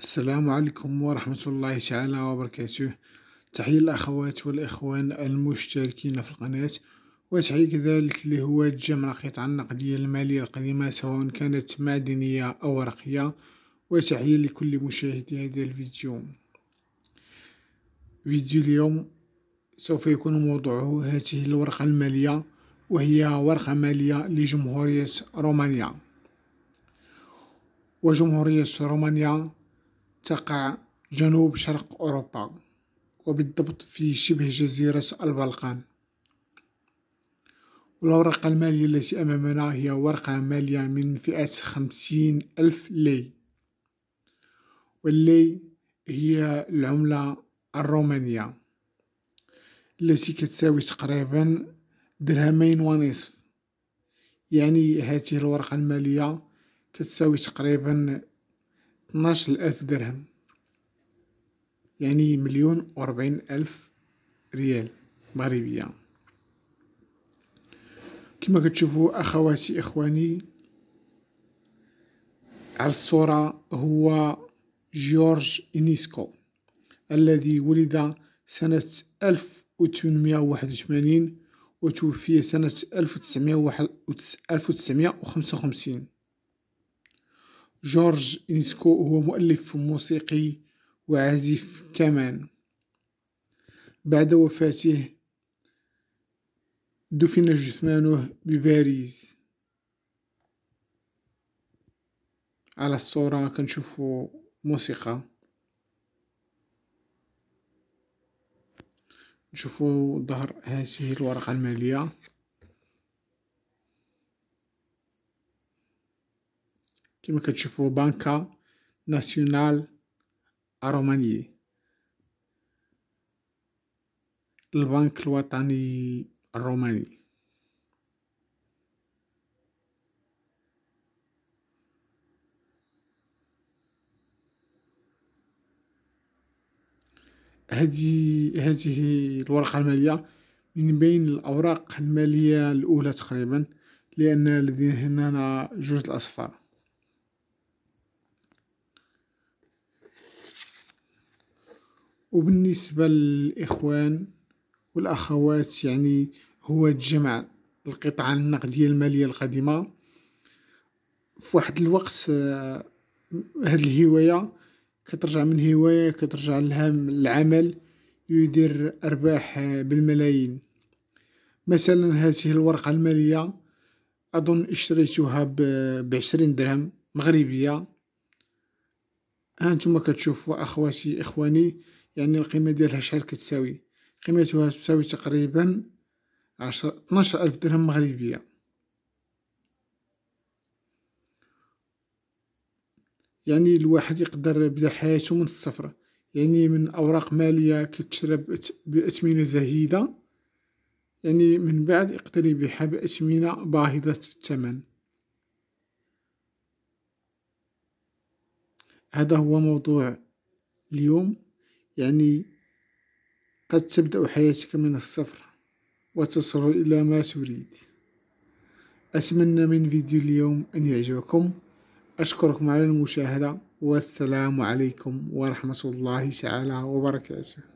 السلام عليكم ورحمة الله تعالى وبركاته تحية الأخوات والإخوان المشتركين في القناة وتحية كذلك لهواة جمع القطع النقدية المالية القديمة سواء كانت معدنية أو ورقية وتحية لكل مشاهدي هذا الفيديو فيديو اليوم سوف يكون موضوعه هذه الورقة المالية وهي ورقة مالية لجمهورية رومانيا وجمهورية رومانيا تقع جنوب شرق أوروبا وبالضبط في شبه جزيرة البلقان والورقة المالية التي أمامنا هي ورقة مالية من فئة خمسين ألف لي واللي هي العملة الرومانية التي كتساوي تقريبا درهمين ونصف يعني هذه الورقة المالية كتساوي تقريبا ألف درهم يعني مليون وأربعين ألف ريال مغربية يعني. كما كتشوفوا أخواتي إخواني على الصورة هو جورج إنيسكو الذي ولد سنة ألف وثمانين وتوفي سنة ألف وخمسين جورج إنسكو هو مؤلف موسيقي وعازف كمان بعد وفاته دفن جثمانه بباريس على الصورة كنشوفو موسيقى نشوفو ظهر هذه الورقة المالية كما كتشوفوا بانكا ناسيونال رومانية البنك الوطني الروماني هذه هذه الورقة المالية من بين الأوراق المالية الأولى تقريبا لأن لدينا هنا جوج الأصفار وبالنسبة للإخوان والأخوات يعني هو جمع القطعة النقدية المالية القديمة في واحد الوقت آه، هاد الهواية كترجع من هواية كترجع لها العمل يدير أرباح آه، بالملايين مثلا هذه الورقة المالية أظن اشتريتها بعشرين درهم مغربية هانتوما كتشوفوا أخواتي إخواني يعني القيمة ديالها شحال كتساوي قيمتها تساوي تقريبا عشر اتناشر ألف درهم مغربية يعني الواحد يقدر يبدا حياته من الصفر يعني من أوراق مالية كتشرى بأثمنة زهيدة يعني من بعد يقدر يبيعها بأثمنة باهظة الثمن هذا هو موضوع اليوم يعني قد تبدأ حياتك من الصفر وتصل إلى ما تريد أتمنى من فيديو اليوم أن يعجبكم أشكركم على المشاهدة والسلام عليكم ورحمة الله تعالى وبركاته